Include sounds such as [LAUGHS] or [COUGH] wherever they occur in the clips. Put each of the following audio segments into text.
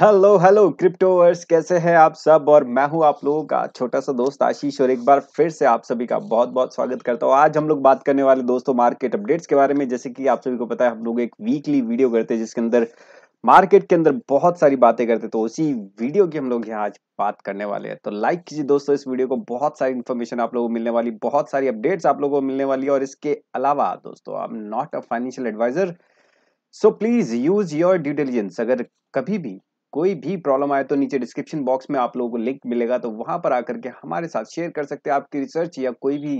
hello hello क्रिप्टोवर्स कैसे हैं आप सब और मैं हूं आप लोगों का छोटा सा दोस्त आशीष और एक बार फिर से आप सभी का बहुत बहुत स्वागत करता हूं आज हम लोग बात करने वाले दोस्तों मार्केट अपडेट्स के बारे में जैसे कि आप सभी को पता है हम लोग एक वीकली वीडियो करते हैं जिसके अंदर मार्केट के अंदर बहुत सारी बातें करते तो उसी वीडियो की हम लोग यहाँ आज बात करने वाले हैं तो लाइक कीजिए दोस्तों इस वीडियो को बहुत सारी इन्फॉर्मेशन आप लोगों को मिलने वाली बहुत सारी अपडेट्स आप लोगों को मिलने वाली है और इसके अलावा दोस्तों I am not a financial advisor so please use your due diligence अगर कभी भी कोई भी प्रॉब्लम आए तो नीचे डिस्क्रिप्शन बॉक्स में आप लोगों को लिंक मिलेगा तो वहां पर आकर के हमारे साथ शेयर कर सकते हैं आपकी रिसर्च या कोई भी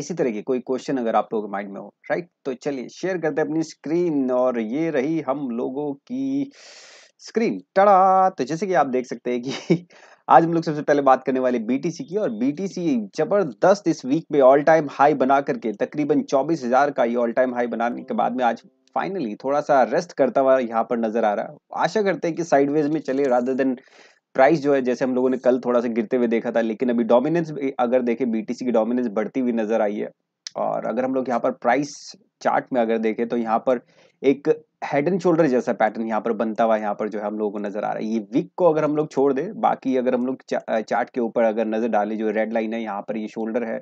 इसी तरह की कोई क्वेश्चन अगर आप लोगों के माइंड में हो राइट तो चलिए शेयर करते हैं अपनी स्क्रीन और ये रही हम लोगों की स्क्रीन टड़ा तो जैसे कि आप देख सकते हैं कि [LAUGHS] आज हम लोग सबसे पहले बात करने वाले बीटीसी की और बीटीसी जबरदस्त इस वीक में ऑल टाइम हाई बना करके तकरीबन 24,000 का ये ऑल टाइम हाई बनाने के बाद में आज फाइनली थोड़ा सा रेस्ट करता हुआ यहाँ पर नजर आ रहा है आशा करते हैं कि साइडवेज में चले राधर देन प्राइस जो है जैसे हम लोगों ने कल थोड़ा सा गिरते हुए देखा था लेकिन अभी डोमिनेंस अगर देखें बीटीसी की डोमिनेंस बढ़ती हुई नजर आई है और अगर हम लोग यहाँ पर प्राइस चार्ट में अगर देखें तो यहाँ पर एक हेड एंड शोल्डर जैसा पैटर्न यहाँ पर बनता हुआ यहाँ पर जो है हम लोगों को नजर आ रहा है ये वीक को अगर हम लोग छोड़ दें बाकी अगर हम लोग चार्ट के ऊपर अगर नजर डालें जो रेड लाइन है यहाँ पर ये शोल्डर है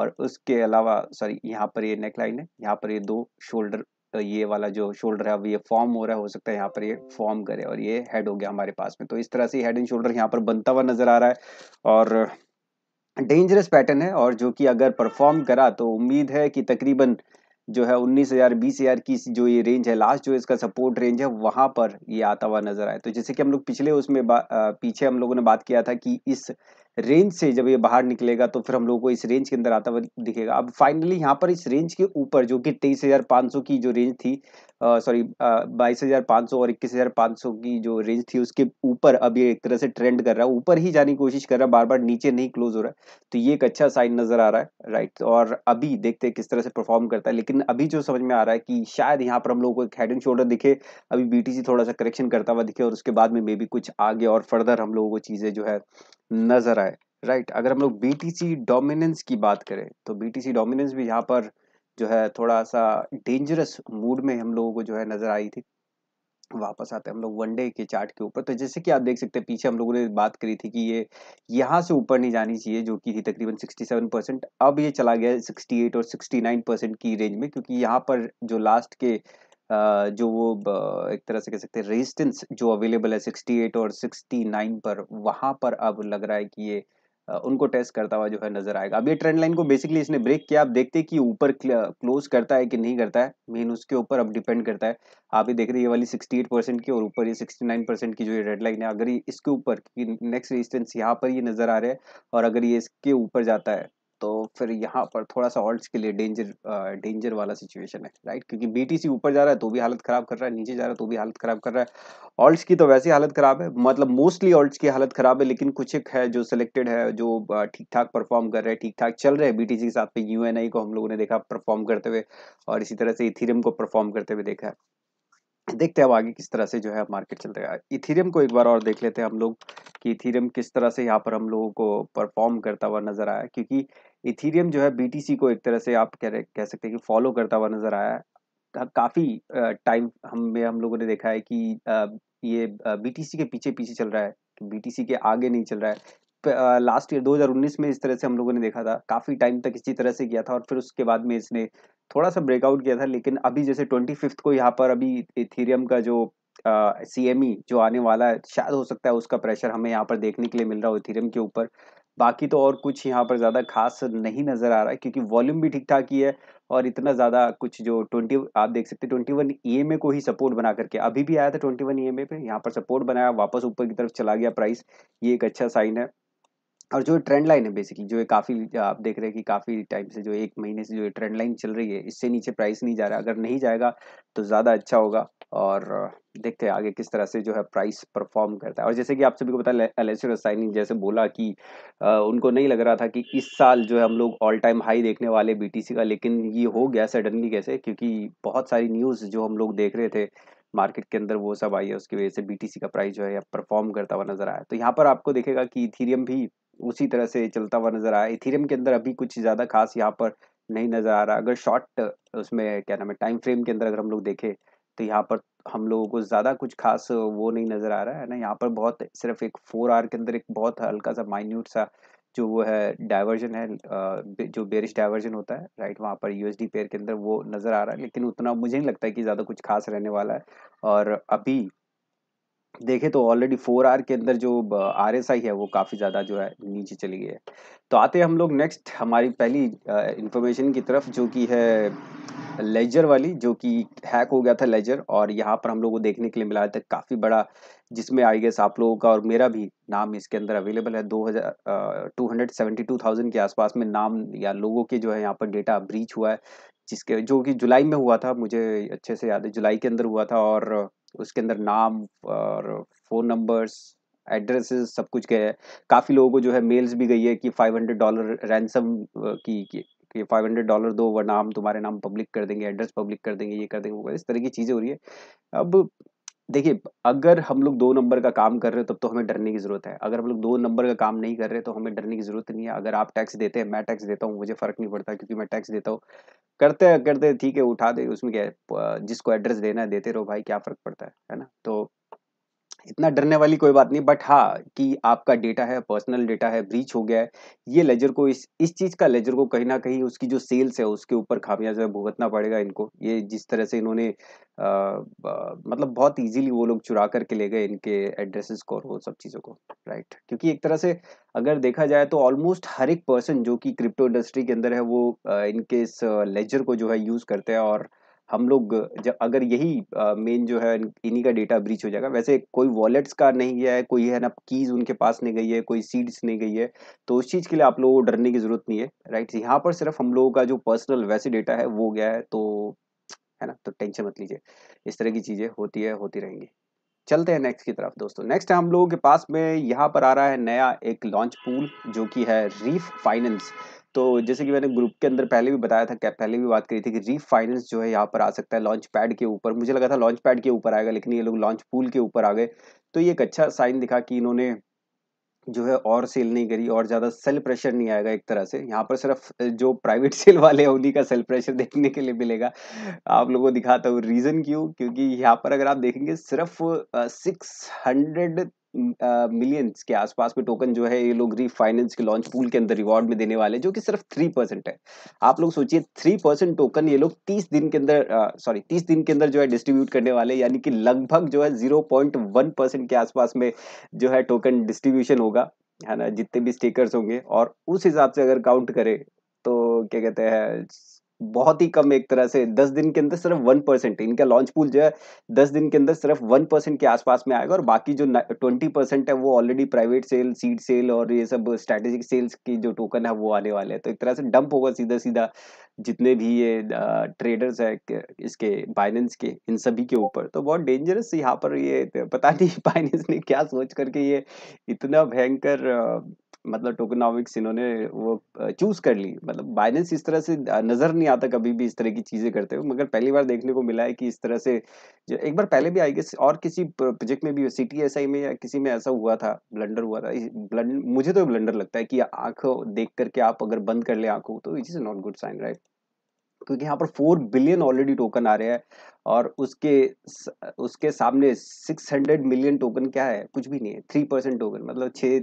और उसके अलावा सॉरी यहाँ पर ये नेक लाइन है यहाँ पर ये दो शोल्डर तो ये वाला जो शोल्डर है अब ये फॉर्म हो रहा है हो सकता है यहाँ पर ये फॉर्म करे और ये हेड हो गया हमारे पास में तो इस तरह से हेड एंड शोल्डर यहाँ पर बनता हुआ नजर आ रहा है और डेंजरस पैटर्न है और जो कि अगर परफॉर्म करा तो उम्मीद है कि तकरीबन जो है उन्नीस हज़ार बीस हज़ार की जो ये रेंज है लास्ट जो इसका सपोर्ट रेंज है वहां पर ये आता हुआ नज़र आए तो जैसे कि हम लोग पिछले उसमें पीछे हम लोगों ने बात किया था कि इस रेंज से जब ये बाहर निकलेगा तो फिर हम लोगों को इस रेंज के अंदर आता हुआ दिखेगा अब फाइनली यहाँ पर इस रेंज के ऊपर जो कि तेईस हज़ार पाँच सौ की जो रेंज थी सॉरी बाईस हज़ार पाँच सौ और इक्कीस हज़ार पाँच सौ की जो रेंज थी उसके ऊपर अब ये एक तरह से ट्रेंड कर रहा है ऊपर ही जाने की कोशिश कर रहा है बार बार नीचे नहीं क्लोज हो रहा है तो ये एक अच्छा साइन नज़र आ रहा है राइट तो और अभी देखते हैं किस तरह से परफॉर्म करता है लेकिन अभी जो समझ में आ रहा है कि शायद यहाँ पर हम लोग को एक हेड एंड शोल्डर दिखे अभी बीटीसी थोड़ा सा करेक्शन करता हुआ दिखे और उसके बाद में मे बी कुछ आगे और फर्दर हम लोगों को चीज़ें जो है नज़र आए राइट अगर हम लोग बी डोमिनेंस की बात करें तो बी डोमिनेंस भी यहाँ पर जो है थोड़ा सा डेंजरस मूड में हम लोगों को जो है नज़र आई थी वापस आते हैं हम लोग वनडे के चार्ट के ऊपर तो जैसे कि आप देख सकते हैं पीछे हम लोगों ने बात करी थी कि ये यहाँ से ऊपर नहीं जानी चाहिए जो कि थी तकरीबन 67 परसेंट अब ये चला गया 68 और 69 परसेंट की रेंज में क्योंकि यहाँ पर जो लास्ट के जो वो एक तरह से कह सकते हैं रेजिस्टेंस जो अवेलेबल है 68 और 69 पर वहाँ पर अब लग रहा है कि ये उनको टेस्ट करता हुआ जो है नजर आएगा अब ये ट्रेंड लाइन को बेसिकली इसने ब्रेक किया आप देखते हैं कि ऊपर क्लोज करता है कि नहीं करता है मेन उसके ऊपर अब डिपेंड करता है आप ये देख रहे हैं ये वाली 68 परसेंट की और ऊपर ये 69 परसेंट की जो ये रेड लाइन है अगर ये इसके ऊपर नेक्स्ट रेजिस्टेंस यहाँ पर ये नजर आ रहा है और अगर ये इसके ऊपर जाता है तो फिर यहाँ पर थोड़ा सा ऑल्ट के लिए डेंजर डेंजर वाला सिचुएशन है राइट क्योंकि बीटीसी ऊपर जा रहा है तो भी हालत खराब कर रहा है नीचे जा रहा है तो भी हालत खराब कर रहा है ऑल्ट की तो वैसी हालत खराब है मतलब मोस्टली ऑल्ट की हालत खराब है लेकिन कुछ एक है जो सिलेक्टेड है जो ठीक ठाक परफॉर्म कर रहे हैं ठीक ठाक चल रहे हैं बीटीसी के साथ में यूएनआई को हम लोगों ने देखा परफॉर्म करते हुए और इसी तरह से इथीरियम को परफॉर्म करते हुए देखा है देखते हैं अब आगे किस तरह से जो है मार्केट चल रहा है इथेरियम को एक बार और देख लेते हैं हम लोग कि इथेरियम किस तरह से यहाँ पर हम लोगों को परफॉर्म करता हुआ नजर आया क्योंकि इथेरियम जो है बीटीसी को एक तरह से आप कह रहे कह सकते हैं कि फॉलो करता हुआ नजर आया है काफ़ी टाइम हम में हम लोगों ने देखा है कि ये बीटीसी के पीछे पीछे चल रहा है बीटीसी के आगे नहीं चल रहा है लास्ट ईयर 2019 में इस तरह से हम लोगों ने देखा था काफ़ी टाइम तक इसी तरह से किया था और फिर उसके बाद में इसने थोड़ा सा ब्रेकआउट किया था लेकिन अभी जैसे ट्वेंटी फिफ्थ को यहाँ पर अभी इथेरियम का जो सी एम ई जो आने वाला है शायद हो सकता है उसका प्रेशर हमें यहाँ पर देखने के लिए मिल रहा हो इथेरियम के ऊपर बाकी तो और कुछ यहाँ पर ज़्यादा खास नहीं नज़र आ रहा है क्योंकि वॉल्यूम भी ठीक ठाक ही है और इतना ज़्यादा कुछ जो ट्वेंटी आप देख सकते हैं twenty one E M A को ही सपोर्ट बना करके अभी भी आया था twenty one E M A पे यहाँ पर सपोर्ट बनाया वापस ऊपर की तरफ चला गया प्राइस ये एक अच्छा साइन है और जो ट्रेंड लाइन है बेसिकली जो काफ़ी आप देख रहे हैं कि काफ़ी टाइम से जो एक महीने से जो ट्रेंड लाइन चल रही है इससे नीचे प्राइस नहीं जा रहा अगर नहीं जाएगा तो ज़्यादा अच्छा होगा और देखते हैं आगे किस तरह से जो है प्राइस परफॉर्म करता है और जैसे कि आप सभी को पता है एलेसो जैसे बोला कि आ, उनको नहीं लग रहा था कि इस साल जो है हम लोग ऑल टाइम हाई देखने वाले बीटीसी का लेकिन ये हो गया सडनली कैसे क्योंकि बहुत सारी न्यूज़ जो हम लोग देख रहे थे मार्केट के अंदर वो सब आई है उसकी वजह से बी का प्राइस जो है परफॉर्म करता हुआ नजर आया तो यहाँ पर आपको देखेगा कि थीरियम भी उसी तरह से चलता हुआ नज़र आया इथीरियम के अंदर अभी कुछ ज़्यादा खास यहाँ पर नहीं नज़र आ रहा अगर शॉर्ट उसमें क्या नाम है टाइम फ्रेम के अंदर अगर हम लोग देखें तो यहाँ पर हम लोगों को ज़्यादा कुछ खास वो नहीं नज़र आ रहा है ना यहाँ पर बहुत सिर्फ एक फोर आर के अंदर एक बहुत हल्का सा माइन्यूट सा जो वो है डाइवर्जन है जो बेरिश डाइवर्जन होता है राइट वहाँ पर यूएसडी पेयर के अंदर वो नज़र आ रहा है लेकिन उतना मुझे नहीं लगता है कि ज़्यादा कुछ खास रहने वाला है और अभी देखें तो ऑलरेडी फोर आर के अंदर जो आर एस आई है वो काफ़ी ज़्यादा जो है नीचे चली गई है तो आते हैं हम लोग नेक्स्ट हमारी पहली इंफॉर्मेशन की तरफ जो कि है लेजर वाली जो कि हैक हो गया था लेजर और यहाँ पर हम लोग को देखने के लिए मिला था काफ़ी बड़ा जिसमें आई गेस आप लोगों का और मेरा भी नाम इसके अंदर अवेलेबल है दो हज़ार two hundred seventy two thousand के आसपास में नाम या लोगों के जो है यहाँ पर डेटा ब्रीच हुआ है जिसके जो कि जुलाई में हुआ था मुझे अच्छे से याद है जुलाई के अंदर हुआ था और उसके अंदर नाम और फ़ोन नंबर्स एड्रेसेस सब कुछ गया है काफ़ी लोगों को जो है मेल्स भी गई है कि फाइव हंड्रेड डॉलर रैंसम की, कि फाइव हंड्रेड डॉलर दो वरना हम तुम्हारे नाम पब्लिक कर देंगे एड्रेस पब्लिक कर देंगे ये कर देंगे वो इस तरह की चीज़ें हो रही है अब देखिए अगर हम लोग दो नंबर का काम कर रहे हो तब तो हमें डरने की ज़रूरत है अगर हम लोग दो नंबर का काम नहीं कर रहे तो हमें डरने की ज़रूरत नहीं है अगर आप टैक्स देते हैं मैं टैक्स देता हूँ मुझे फ़र्क नहीं पड़ता क्योंकि मैं टैक्स देता हूँ करते करते ठीक है उठा दे उसमें क्या जिसको एड्रेस देना है देते रहो भाई क्या फ़र्क पड़ता है है ना तो इतना डरने वाली कोई बात नहीं बट हाँ कि आपका डेटा है पर्सनल डेटा है ब्रीच हो गया है ये लेजर को इस इस चीज़ का लेजर को कहीं ना कहीं उसकी जो सेल्स है उसके ऊपर खामियाजा भुगतना पड़ेगा इनको ये जिस तरह से इन्होंने मतलब बहुत इजीली वो लोग चुरा करके ले गए इनके एड्रेसेस को और वो सब चीज़ों को राइट क्योंकि एक तरह से अगर देखा जाए तो ऑलमोस्ट हर एक पर्सन जो कि क्रिप्टो इंडस्ट्री के अंदर है वो इनके इस लेजर को जो है यूज़ करते हैं और हम लोग जब अगर यही मेन जो है इन्हीं का डेटा ब्रीच हो जाएगा वैसे कोई वॉलेट्स का नहीं गया है कोई है ना कीज़ उनके पास नहीं गई है कोई सीड्स नहीं गई है तो उस चीज़ के लिए आप लोगों को डरने की ज़रूरत नहीं है राइट यहाँ पर सिर्फ हम लोगों का जो पर्सनल वैसे डेटा है वो गया है तो है ना तो टेंशन मत लीजिए इस तरह की चीज़ें होती है होती रहेंगी चलते हैं नेक्स्ट की तरफ दोस्तों नेक्स्ट हम लोगों के पास में यहाँ पर आ रहा है नया एक लॉन्च पूल जो कि है रीफ फाइनेंस तो जैसे कि मैंने ग्रुप के अंदर पहले भी बताया था पहले भी बात करी थी कि रीफाइनेंस जो है यहाँ पर आ सकता है लॉन्च पैड के ऊपर मुझे लगा था लॉन्च पैड के ऊपर आएगा लेकिन ये लोग लॉन्च पूल के ऊपर आ गए तो ये एक अच्छा साइन दिखा कि इन्होंने जो है और सेल नहीं करी और ज़्यादा सेल प्रेशर नहीं आएगा एक तरह से यहाँ पर सिर्फ जो प्राइवेट सेल [LAUGHS] वाले हैं उन्हीं का सेल प्रेशर देखने के लिए मिलेगा आप लोगों को दिखाता हूँ रीज़न क्यों क्योंकि यहाँ पर अगर आप देखेंगे सिर्फ सिक्स हंड्रेड मिलियंस के आसपास में टोकन जो है ये लोग रीफाइनेंस के लॉन्च पूल के अंदर रिवॉर्ड में देने वाले जो कि सिर्फ थ्री परसेंट है आप लोग सोचिए थ्री परसेंट टोकन ये लोग तीस दिन के अंदर सॉरी तीस दिन के अंदर जो है डिस्ट्रीब्यूट करने वाले यानी कि लगभग जो है जीरो पॉइंट वन परसेंट के आसपास में जो है टोकन डिस्ट्रीब्यूशन होगा है ना जितने भी स्टेकर्स होंगे और उस हिसाब से अगर काउंट करें तो क्या कहते हैं बहुत ही कम एक तरह से दस दिन के अंदर सिर्फ वन परसेंट इनका लॉन्च पूल जो है दस दिन के अंदर सिर्फ वन परसेंट के आसपास में आएगा और बाकी जो ट्वेंटी परसेंट है वो already private sale seed sale और ये सब स्ट्रेटेजिक सेल्स की जो टोकन है वो आने वाले हैं तो एक तरह से डंप होगा सीधा सीधा जितने भी ये ट्रेडर्स है इसके बाइनेंस के इन सभी के ऊपर तो बहुत डेंजरस यहाँ पर ये पता नहीं बाइनेंस [LAUGHS] ने क्या सोच करके ये इतना भयंकर मतलब टोकनॉमिक्स इन्होंने वो चूज कर ली मतलब बाइनेंस इस तरह से नजर नहीं आता कभी भी इस तरह की चीजें करते हुए मगर पहली बार देखने को मिला है कि इस तरह से जो एक बार पहले भी आई गेस और किसी प्रोजेक्ट में भी सी टी एस आई में या किसी में ऐसा हुआ था ब्लंडर हुआ था ब्लंड मुझे तो ब्लंडर लगता है कि आंख देख करके आप अगर बंद कर ले आंखों तो it is not good sign right क्योंकि यहाँ पर फोर बिलियन ऑलरेडी टोकन आ रहे हैं और उसके उसके सामने 600 मिलियन टोकन क्या है कुछ भी नहीं है थ्री परसेंट टोकन मतलब छः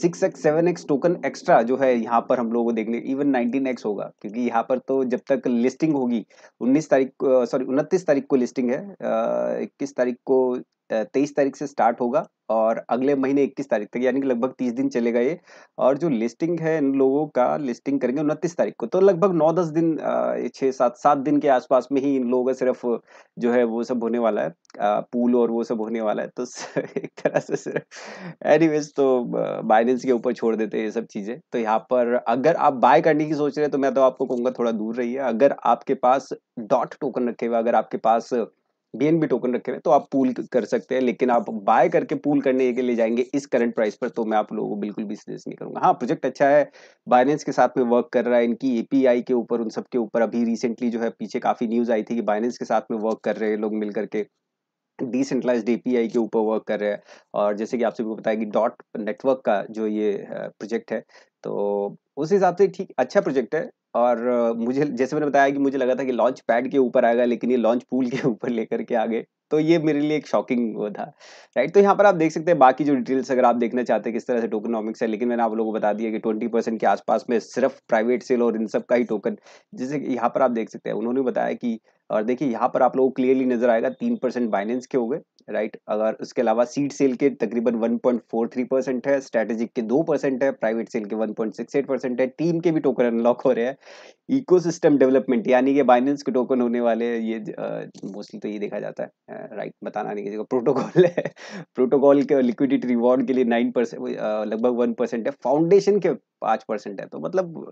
six x seven x token extra जो है यहाँ पर हम लोगों को देखने इवन नाइनटीन एक्स होगा क्योंकि यहाँ पर तो जब तक लिस्टिंग होगी उन्नीस तारीख को सॉरी उनतीस तारीख को लिस्टिंग है इक्कीस तारीख को तेईस तारीख से स्टार्ट होगा और अगले महीने इक्कीस तारीख तक यानी कि लगभग तीस दिन चलेगा ये और जो लिस्टिंग है इन लोगों का लिस्टिंग करेंगे उनतीस तारीख को तो लगभग नौ दस दिन छः सात सात दिन के आसपास में ही इन लोगों का सिर्फ जो है वो सब होने वाला है पूल और वो सब होने वाला है तो [LAUGHS] एक तरह से सिर्फ एनीवेज तो बाइनेंस के ऊपर छोड़ देते हैं ये सब चीज़ें तो यहाँ पर अगर आप बाय करने की सोच रहे हैं तो मैं तो आपको कहूँगा थोड़ा दूर रहिए अगर आपके पास डॉट टोकन रखे हुए अगर आपके पास बीएनबी टोकन रखे हुए तो आप पूल कर सकते हैं लेकिन आप बाय करके पूल करने के लिए जाएंगे इस करंट प्राइस पर तो मैं आप लोगों को बिल्कुल भी सजेस्ट नहीं करूंगा हाँ प्रोजेक्ट अच्छा है बायनेंस के साथ में वर्क कर रहा है इनकी एपीआई के ऊपर उन सब के ऊपर अभी रिसेंटली जो है पीछे काफ़ी न्यूज़ आई थी कि बाइनेंस के साथ में वर्क कर रहे हैं लोग मिल करके डिसेंट्रलाइज एपीआई के ऊपर वर्क कर रहे हैं और जैसे कि आप सभी को बताया कि डॉट नेटवर्क का जो ये प्रोजेक्ट है तो उस हिसाब से ठीक अच्छा प्रोजेक्ट है और मुझे जैसे मैंने बताया कि मुझे लगा था कि लॉन्च पैड के ऊपर आएगा लेकिन ये लॉन्च पूल के [LAUGHS] ऊपर लेकर के आ गए तो ये मेरे लिए एक शॉकिंग वो था राइट तो यहाँ पर आप देख सकते हैं बाकी जो डिटेल्स अगर आप देखना चाहते हैं किस तरह से टोकनॉमिक्स है लेकिन मैंने आप लोगों को बता दिया कि ट्वेंटी परसेंट के आसपास में सिर्फ प्राइवेट सेल और इन सब का ही टोकन जैसे यहाँ पर आप देख सकते हैं उन्होंने बताया कि और देखिए यहाँ पर आप लोगों को क्लियरली नजर आएगा तीन परसेंट बाइनेंस के हो गए राइट अगर उसके अलावा सीड सेल के तकरीबन 1.43 परसेंट है स्ट्रेटेजिक के दो परसेंट है प्राइवेट सेल के 1.68 परसेंट है टीम के भी टोकन अनलॉक हो रहे हैं इकोसिस्टम डेवलपमेंट यानी कि बाइनेंस के टोकन होने वाले ये मोस्टली तो ये देखा जाता है राइट बताना नहीं किसी को प्रोटोकॉल है प्रोटोकॉल [LAUGHS] के लिक्विडिटी रिवॉर्ड के लिए नाइन लगभग वन है फाउंडेशन के पाँच परसेंट है तो मतलब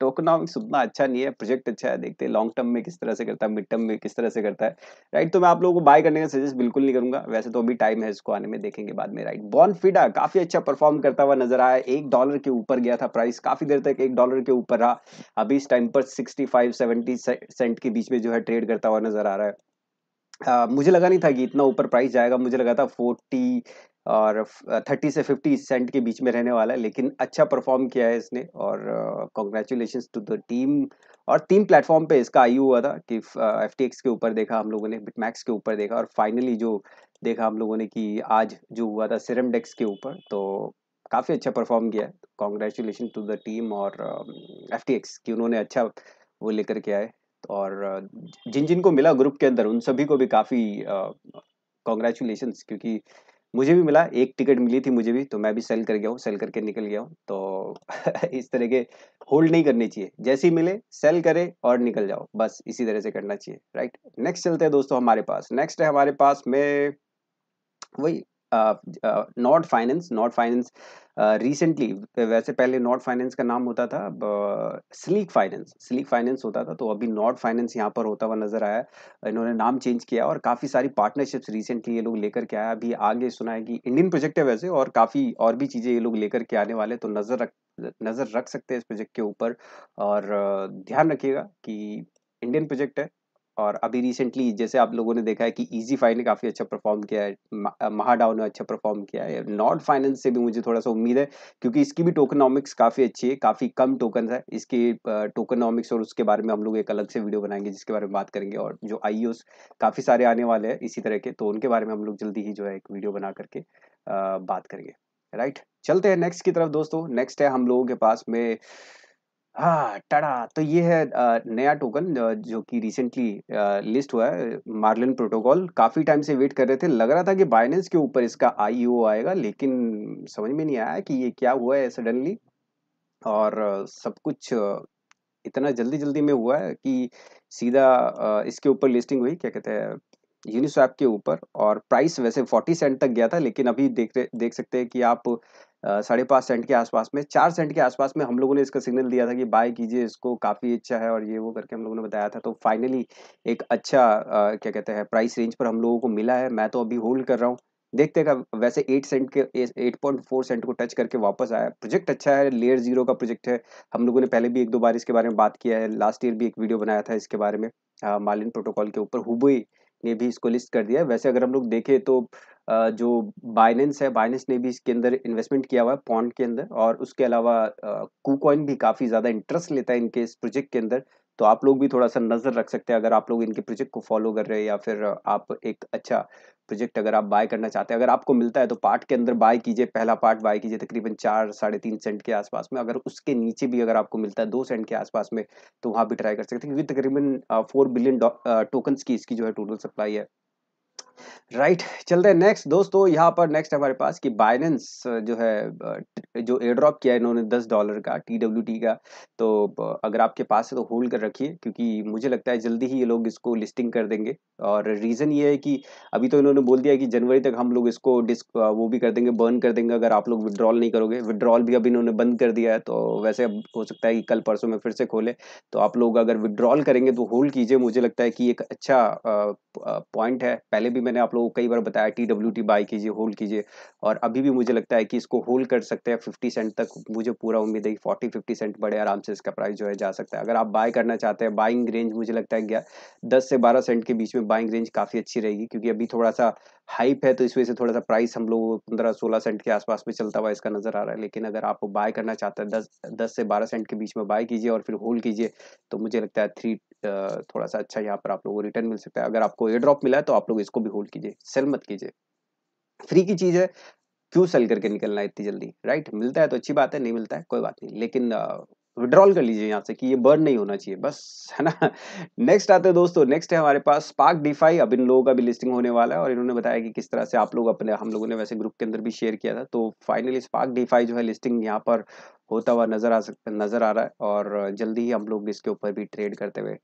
टोकनॉमिक्स उतना अच्छा नहीं है प्रोजेक्ट अच्छा है देखते हैं लॉन्ग टर्म में किस तरह से करता है मिड टर्म में किस तरह से करता है राइट तो मैं आप लोगों को बाय करने का सजेस्ट बिल्कुल नहीं करूंगा वैसे तो अभी टाइम है इसको आने में देखेंगे बाद में राइट बॉनफिडा काफी अच्छा परफॉर्म करता हुआ नजर आया एक डॉलर के ऊपर गया था प्राइस काफी देर तक एक डॉलर के ऊपर रहा अभी इस टाइम पर सिक्सटी फाइव सेवेंटी सेंट के बीच में जो है ट्रेड करता हुआ नजर आ रहा है Uh, मुझे लगा नहीं था कि इतना ऊपर प्राइस जाएगा मुझे लगा था फोर्टी और 30 से 50 सेंट के बीच में रहने वाला है लेकिन अच्छा परफॉर्म किया है इसने और कॉन्ग्रेचुलेशन टू द टीम और तीन प्लेटफॉर्म पे इसका आई हुआ था कि एफ uh, के ऊपर देखा हम लोगों ने बिटमैक्स के ऊपर देखा और फाइनली जो देखा हम लोगों ने कि आज जो हुआ था सिरम डेक्स के ऊपर तो काफ़ी अच्छा परफॉर्म किया है कॉन्ग्रेचुलेशन टू द टीम और एफ uh, कि उन्होंने अच्छा वो लेकर के आए और जिन जिन को मिला ग्रुप के अंदर उन सभी को भी काफ़ी कॉन्ग्रेचुलेशन uh, क्योंकि मुझे भी मिला एक टिकट मिली थी मुझे भी तो मैं भी सेल कर गया हूँ सेल करके निकल गया हूँ तो [LAUGHS] इस तरह के होल्ड नहीं करनी चाहिए जैसी मिले सेल करे और निकल जाओ बस इसी तरह से करना चाहिए राइट नेक्स्ट चलते हैं दोस्तों हमारे पास नेक्स्ट है हमारे पास में वही uh, not finance not finance recently वैसे पहले नॉट फाइनेंस का नाम होता था स्लीक फाइनेंस स्लीक फाइनेंस होता था तो अभी नॉट फाइनेंस यहाँ पर होता हुआ नजर आया इन्होंने नाम चेंज किया और काफ़ी सारी पार्टनरशिप्स रिसेंटली ये लोग लेकर के आया अभी आगे सुना है कि इंडियन प्रोजेक्ट है वैसे और काफ़ी और भी चीज़ें ये लोग लेकर के आने वाले तो नज़र रख नज़र रख सकते हैं इस प्रोजेक्ट के ऊपर और ध्यान रखिएगा कि इंडियन प्रोजेक्ट है और अभी रिसेंटली जैसे आप लोगों ने देखा है कि ईजी फाई ने काफ़ी अच्छा परफॉर्म किया है महाडाउ ने अच्छा परफॉर्म किया है नॉर्ड फाइनेंस से भी मुझे थोड़ा सा उम्मीद है क्योंकि इसकी भी टोकनॉमिक्स काफ़ी अच्छी है काफ़ी कम टोकन है इसकी टोकनॉमिक्स और उसके बारे में हम लोग एक अलग से वीडियो बनाएंगे जिसके बारे में बात करेंगे और जो आई e काफ़ी सारे आने वाले हैं इसी तरह के तो उनके बारे में हम लोग जल्दी ही जो है एक वीडियो बना करके बात करेंगे राइट चलते हैं नेक्स्ट की तरफ दोस्तों नेक्स्ट है हम लोगों के पास में हाँ टड़ा तो ये है नया टोकन जो कि रिसेंटली लिस्ट हुआ है मार्लिन प्रोटोकॉल काफ़ी टाइम से वेट कर रहे थे लग रहा था कि बाइनेंस के ऊपर इसका आई e आएगा लेकिन समझ में नहीं आया कि ये क्या हुआ है सडनली और सब कुछ इतना जल्दी जल्दी में हुआ है कि सीधा इसके ऊपर लिस्टिंग हुई क्या कहते हैं यूनिस्वैप के ऊपर और प्राइस वैसे फोर्टी सेंट तक गया था लेकिन अभी देख रहे देख सकते हैं कि आप साढ़े पाँच सेंट के आसपास में चार सेंट के आसपास में हम लोगों ने इसका सिग्नल दिया था कि बाय कीजिए इसको काफ़ी अच्छा है और ये वो करके हम लोगों ने बताया था तो फाइनली एक अच्छा आ, क्या कहते हैं प्राइस रेंज पर हम लोगों को मिला है मैं तो अभी होल्ड कर रहा हूँ देखते का वैसे एट सेंट के एट पॉइंट फोर सेंट को टच करके वापस आया प्रोजेक्ट अच्छा है लेयर जीरो का प्रोजेक्ट है हम लोगों ने पहले भी एक दो बार इसके बारे में बात किया है लास्ट ईयर भी एक वीडियो बनाया था इसके बारे में मालिन प्रोटोकॉल के ऊपर हुबई ने भी इसको लिस्ट कर दिया है वैसे अगर हम लोग देखें तो जो बाइनेंस है बाइनेंस ने भी इसके अंदर इन्वेस्टमेंट किया हुआ है पॉन्ड के अंदर और उसके अलावा कूकॉइन भी काफ़ी ज़्यादा इंटरेस्ट लेता है इनके इस प्रोजेक्ट के अंदर तो आप लोग भी थोड़ा सा नज़र रख सकते हैं अगर आप लोग इनके प्रोजेक्ट को फॉलो कर रहे हैं या फिर आप एक अच्छा प्रोजेक्ट अगर आप बाय करना चाहते हैं अगर आपको मिलता है तो पार्ट के अंदर बाय कीजिए पहला पार्ट बाय कीजिए तकरीबन चार साढ़े तीन सेंट के आसपास में अगर उसके नीचे भी अगर आपको मिलता है दो सेंट के आसपास में तो वहाँ भी ट्राई कर सकते हैं क्योंकि तकरीबन फोर बिलियन टोकन्स की इसकी जो है टोटल सप्लाई है राइट right, चलते हैं नेक्स्ट दोस्तों यहाँ पर नेक्स्ट हमारे पास कि बाइनेंस जो है जो ड्रॉप किया है इन्होंने दस डॉलर का टी डब्ल्यू टी का तो अगर आपके पास है तो होल्ड कर रखिए क्योंकि मुझे लगता है जल्दी ही ये लोग इसको लिस्टिंग कर देंगे और रीज़न ये है कि अभी तो इन्होंने बोल दिया कि जनवरी तक हम लोग इसको डिस्क वो भी कर देंगे बर्न कर देंगे अगर आप लोग विड्रॉल नहीं करोगे विड्रॉल भी अभी इन्होंने बंद कर दिया है तो वैसे अब हो सकता है कि कल परसों में फिर से खोले तो आप लोग अगर विड्रॉल करेंगे तो होल्ड कीजिए मुझे लगता है कि एक अच्छा पॉइंट है पहले भी मैंने आप लोगों को कई बार बताया टी डब्ल्यू टी बाई कीजिए होल्ड कीजिए और अभी भी मुझे लगता है कि इसको होल्ड कर सकते हैं फिफ्टी सेंट तक मुझे पूरा उम्मीद है कि फोर्टी फिफ्टी सेंट बड़े आराम से इसका प्राइस जो है जा सकता है अगर आप बाय करना चाहते हैं बाइंग रेंज मुझे लगता है दस से बारह सेंट के बीच में बाइंग रेंज काफ़ी अच्छी रहेगी क्योंकि अभी थोड़ा सा हाइप है तो इस वजह से थोड़ा सा प्राइस हम लोग पंद्रह सोलह सेंट के आसपास में चलता हुआ इसका नज़र आ रहा है लेकिन अगर आप बाय करना चाहते हैं दस दस से बारह सेंट के बीच में बाय कीजिए और फिर होल्ड कीजिए तो मुझे लगता है थ्री थोड़ा सा अच्छा यहाँ पर आप लोगों को रिटर्न मिल सकता है अगर आपको एयर ड्रॉप मिला है तो आप लोग इसको भी होल्ड कीजिए सेल मत कीजिए फ्री की चीज़ है क्यों सेल करके निकलना है इतनी जल्दी राइट मिलता है तो अच्छी बात है नहीं मिलता है कोई बात नहीं लेकिन विड्रॉल कर लीजिए यहाँ से कि ये बर्न नहीं होना चाहिए बस है ना नेक्स्ट आते हैं दोस्तों नेक्स्ट है हमारे पास स्पार्क डिफाई अब इन लोगों का भी लिस्टिंग होने वाला है और इन्होंने बताया कि किस तरह से आप लोग अपने हम लोगों ने वैसे ग्रुप के अंदर भी शेयर किया था तो फाइनली स्पार्क डिफाई जो है लिस्टिंग यहाँ पर होता हुआ नजर आ सकता नजर आ रहा है और जल्दी ही हम लोग इसके ऊपर भी ट्रेड करते हुए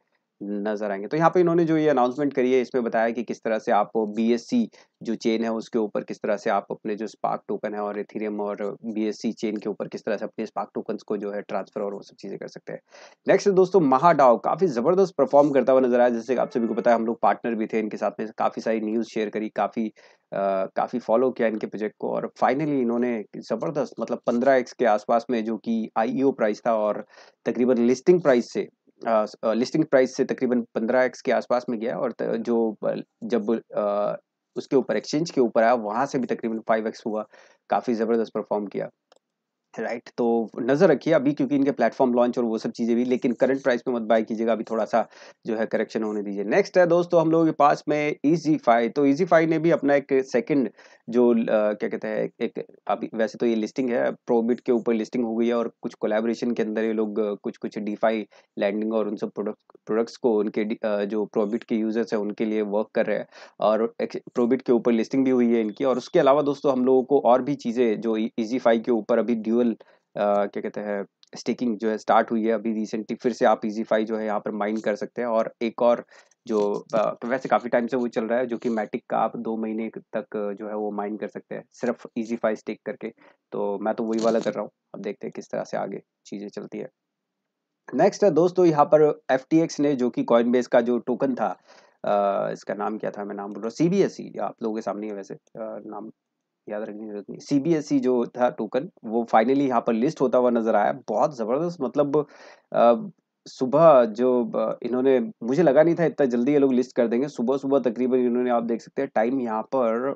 नजर आएंगे तो यहाँ पे इन्होंने जो ये अनाउंसमेंट करी है इसमें बताया कि किस तरह से आप बी जो चेन है उसके ऊपर किस तरह से आप अपने जो स्पार्क टोकन है और इथेरियम और बी चेन के ऊपर किस तरह से अपने स्पार्क टोकन को जो है ट्रांसफर और वो सब चीज़ें कर सकते हैं नेक्स्ट दोस्तों महाडाव काफ़ी ज़बरदस्त परफॉर्म करता हुआ नजर आया जैसे आप सभी को पता है हम लोग पार्टनर भी थे इनके साथ में काफ़ी सारी न्यूज़ शेयर करी काफ़ी काफ़ी फॉलो किया इनके प्रोजेक्ट को और फाइनली इन्होंने ज़बरदस्त मतलब पंद्रह एक्स के आसपास में जो कि आईईओ प्राइस e था और तकरीबन लिस्टिंग प्राइस से लिस्टिंग प्राइस से तकरीबन पंद्रह एक्स के आसपास में गया और जो जब उसके ऊपर एक्सचेंज के ऊपर आया वहाँ से भी तकरीबन फाइव एक्स हुआ काफ़ी ज़बरदस्त परफॉर्म किया राइट तो नज़र रखिए अभी क्योंकि इनके प्लेटफॉर्म लॉन्च और वो सब चीज़ें भी लेकिन करंट प्राइस पे मत बाय कीजिएगा अभी थोड़ा सा जो है करेक्शन होने दीजिए नेक्स्ट है दोस्तों हम लोगों के पास में इजी फाई तो इजी फाई ने भी अपना एक सेकंड जो आ, क्या कहते हैं एक अभी वैसे तो ये लिस्टिंग है प्रोबिट के ऊपर लिस्टिंग हो गई है और कुछ कोलेब्रेशन के अंदर ये लोग कुछ कुछ डीफाई लैंडिंग और उन सब प्रोडक्ट प्रोडक्ट्स को उनके जो प्रोबिट के यूजर्स हैं उनके लिए वर्क कर रहे हैं और प्रोबिट के ऊपर लिस्टिंग भी हुई है इनकी और उसके अलावा दोस्तों हम लोगों को और भी चीज़ें जो ईजी फाई के ऊपर अभी ड्यू ग्रेजुअल uh, क्या कहते हैं स्टेकिंग जो है स्टार्ट हुई है अभी रिसेंटली फिर से आप ईजीफाई जो है यहाँ पर माइन कर सकते हैं और एक और जो uh, तो वैसे काफ़ी टाइम से वो चल रहा है जो कि मैटिक का आप दो महीने तक जो है वो माइन कर सकते हैं सिर्फ ईजीफाई स्टेक करके तो मैं तो वही वाला कर रहा हूँ अब देखते हैं किस तरह से आगे चीज़ें चलती है नेक्स्ट है दोस्तों यहाँ पर एफ ने जो कि कॉइनबेस का जो टोकन था आ, uh, इसका नाम क्या था मैं नाम बोल रहा हूँ सी e, आप लोगों के सामने है वैसे आ, नाम याद रखने की जरूरत नहीं सीबीएसई e जो था टोकन वो फाइनली यहाँ पर लिस्ट होता हुआ नजर आया बहुत जबरदस्त मतलब सुबह जो इन्होंने मुझे लगा नहीं था इतना जल्दी ये लोग लिस्ट कर देंगे सुबह सुबह तकरीबन इन्होंने आप देख सकते हैं टाइम यहाँ पर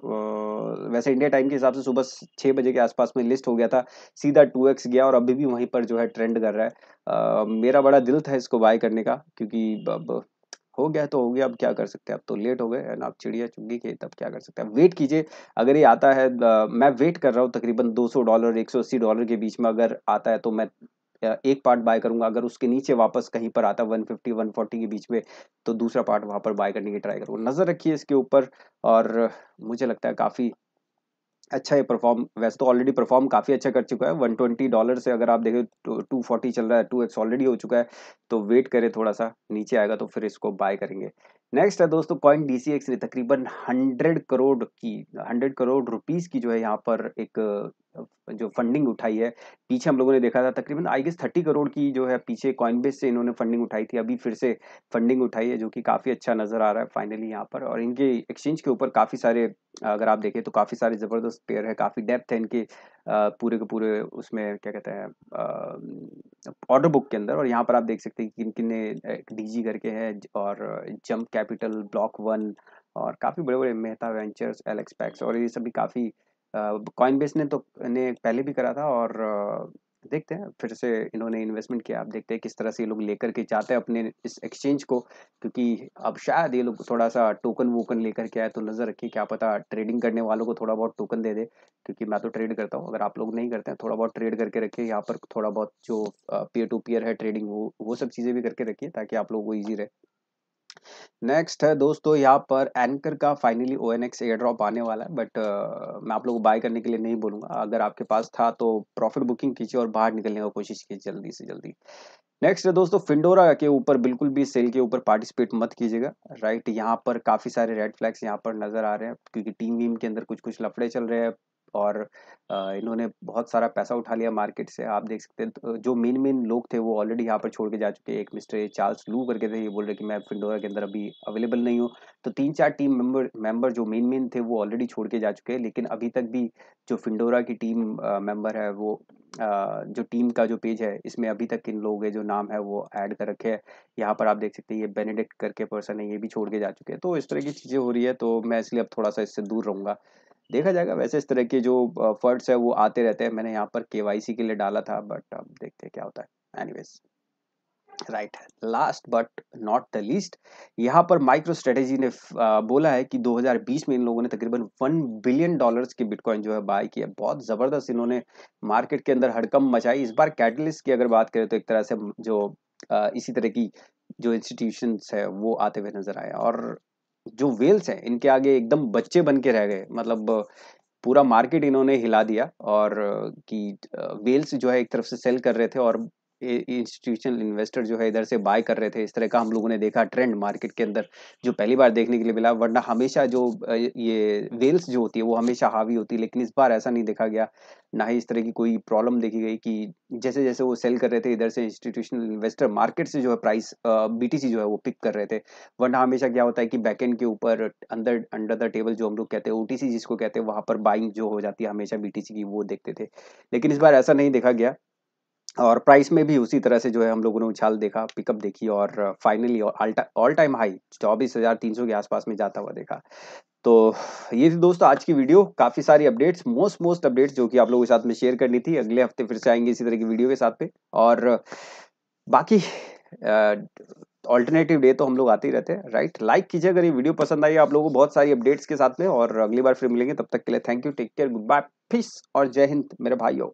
वैसे इंडिया टाइम के हिसाब से सुबह छः बजे के आसपास में लिस्ट हो गया था सीधा टू एक्स गया और अभी भी वहीं पर जो है ट्रेंड कर रहा है आ, मेरा बड़ा दिल था इसको बाय करने का क्योंकि अब हो गया तो हो गया अब क्या कर सकते हैं अब तो लेट हो गए एंड आप चिड़िया चुगी के तब क्या कर सकते हैं वेट कीजिए अगर ये आता है मैं वेट कर रहा हूँ तकरीबन 200 डॉलर 180 डॉलर के बीच में अगर आता है तो मैं एक पार्ट बाय करूंगा अगर उसके नीचे वापस कहीं पर आता 150 140 के बीच में तो दूसरा पार्ट वहां पर बाय करने की ट्राई करूंगा नज़र रखिए इसके ऊपर और मुझे लगता है काफ़ी अच्छा ये परफॉर्म वैसे तो ऑलरेडी परफॉर्म काफ़ी अच्छा कर चुका है 120 डॉलर से अगर आप देखें तो फोर्टी चल रहा है टू एक्स ऑलरेडी हो चुका है तो वेट करें थोड़ा सा नीचे आएगा तो फिर इसको बाय करेंगे नेक्स्ट है दोस्तों कॉइन डी ने तकरीबन 100 करोड़ की 100 करोड़ रुपीज़ की जो है यहाँ पर एक जो फंडिंग उठाई है पीछे हम लोगों ने देखा था तकरीबन आई गेस थर्टी करोड़ की जो है पीछे कॉइनबेस से इन्होंने फंडिंग उठाई थी अभी फिर से फंडिंग उठाई है जो कि काफ़ी अच्छा नज़र आ रहा है फाइनली यहाँ पर और इनके एक्सचेंज के ऊपर काफ़ी सारे अगर आप देखें तो काफ़ी सारे ज़बरदस्त पेयर है काफ़ी डेप्थ है इनके पूरे के पूरे उसमें क्या कहते हैं ऑर्डर बुक के अंदर और यहाँ पर आप देख सकते हैं कि किन किन डी करके है और जंप कैपिटल ब्लॉक वन और काफ़ी बड़े बड़े मेहता वेंचर्स पैक्स और ये सभी काफ़ी कॉइन बेस ने तो ने पहले भी करा था और देखते हैं फिर से इन्होंने इन्वेस्टमेंट किया आप देखते हैं किस तरह से ये लोग लेकर के जाते हैं अपने इस एक्सचेंज को क्योंकि अब शायद ये लोग थोड़ा सा टोकन वोकन लेकर के आए तो नज़र रखिए क्या पता ट्रेडिंग करने वालों को थोड़ा बहुत टोकन दे दे क्योंकि मैं तो ट्रेड करता हूँ अगर आप लोग नहीं करते हैं थोड़ा बहुत ट्रेड करके रखिए यहाँ पर थोड़ा बहुत जो पीयर टू पीयर है ट्रेडिंग वो वो सब चीज़ें भी करके रखिए ताकि आप लोग को ईजी रहे नेक्स्ट है दोस्तों यहाँ पर एंकर का finally O N X airdrop आने वाला है बट uh, मैं आप लोगों को बाय करने के लिए नहीं बोलूंगा अगर आपके पास था तो प्रॉफिट बुकिंग कीजिए और बाहर निकलने का कोशिश कीजिए जल्दी से जल्दी नेक्स्ट है दोस्तों फिंडोरा के ऊपर बिल्कुल भी सेल के ऊपर पार्टिसिपेट मत कीजिएगा राइट यहाँ पर काफ़ी सारे रेड फ्लैग्स यहाँ पर नज़र आ रहे हैं क्योंकि टीम वीम के अंदर कुछ कुछ लफड़े चल रहे हैं और इन्होंने बहुत सारा पैसा उठा लिया मार्केट से आप देख सकते हैं तो, जो मेन मेन लोग थे वो ऑलरेडी यहाँ पर छोड़ के जा चुके हैं एक मिस्टर चार्ल्स लू करके थे ये बोल रहे कि मैं फिंडोरा के अंदर अभी अवेलेबल नहीं हूँ तो तीन चार टीम मेंबर मेंबर जो मेन मेन थे वो ऑलरेडी छोड़ के जा चुके हैं लेकिन अभी तक भी जो फिंडोरा की टीम मेंबर है वो जो टीम का जो पेज है इसमें अभी तक इन लोगों के जो नाम है वो ऐड कर रखे हैं यहाँ पर आप देख सकते हैं ये बेनेडिक्ट करके पर्सन है ये भी छोड़ के जा चुके हैं तो इस तरह की चीज़ें हो रही है तो मैं इसलिए अब थोड़ा सा इससे दूर रहूँगा देखा जाएगा वैसे इस तरह के जो फंड्स है वो आते रहते हैं मैंने यहाँ पर के के लिए डाला था बट अब देखते हैं क्या होता है any right last but not the least यहाँ पर माइक्रो स्ट्रेटेजी ने बोला है कि 2020 में इन लोगों ने तकरीबन वन बिलियन डॉलर्स के बिटकॉइन जो है बाय किया बहुत ज़बरदस्त इन्होंने मार्केट के अंदर हड़कम मचाई इस बार कैटलिस्ट की अगर बात करें तो एक तरह से जो इसी तरह की जो इंस्टीट्यूशंस है वो आते हुए नजर आए और जो वेल्स हैं इनके आगे एकदम बच्चे बन के रह गए मतलब पूरा मार्केट इन्होंने हिला दिया और कि वेल्स जो है एक तरफ से सेल कर रहे थे और इंस्टीट्यूशनल इन्वेस्टर जो है इधर से बाय कर रहे थे इस तरह का हम लोगों ने देखा ट्रेंड मार्केट के अंदर जो पहली बार देखने के लिए मिला वरना हमेशा जो ये वेल्स जो होती है वो हमेशा हावी होती है लेकिन इस बार ऐसा नहीं देखा गया ना ही इस तरह की कोई प्रॉब्लम देखी गई कि जैसे जैसे वो सेल कर रहे थे इधर से इंस्टीट्यूशनल इन्वेस्टर मार्केट से जो है प्राइस बीटीसी जो है वो पिक कर रहे थे वरना हमेशा क्या होता है कि बैकेंड के ऊपर अंदर अंडर द टेबल जो हम लोग कहते हैं ओटीसी जिसको कहते हैं वहाँ पर बाइंग जो हो जाती है हमेशा बीटीसी की वो देखते थे लेकिन इस बार ऐसा नहीं देखा गया और प्राइस में भी उसी तरह से जो है हम लोगों ने उछाल देखा पिकअप देखी और फाइनली ऑल टाइम हाई चौबीस हज़ार तीन सौ के आसपास में जाता हुआ देखा तो ये थी दोस्तों आज की वीडियो काफ़ी सारी अपडेट्स मोस्ट मोस्ट अपडेट्स जो कि आप लोगों के साथ में शेयर करनी थी अगले हफ्ते फिर से आएंगे इसी तरह की वीडियो के साथ पे और uh, बाकी ऑल्टरनेटिव uh, डे तो हम लोग आते ही रहते हैं राइट लाइक कीजिए अगर ये वीडियो पसंद आई आप लोगों को बहुत सारी अपडेट्स के साथ में और अगली बार फिर मिलेंगे तब तक के लिए thank you take care good bye fish और जय हिंद मेरे भाइयों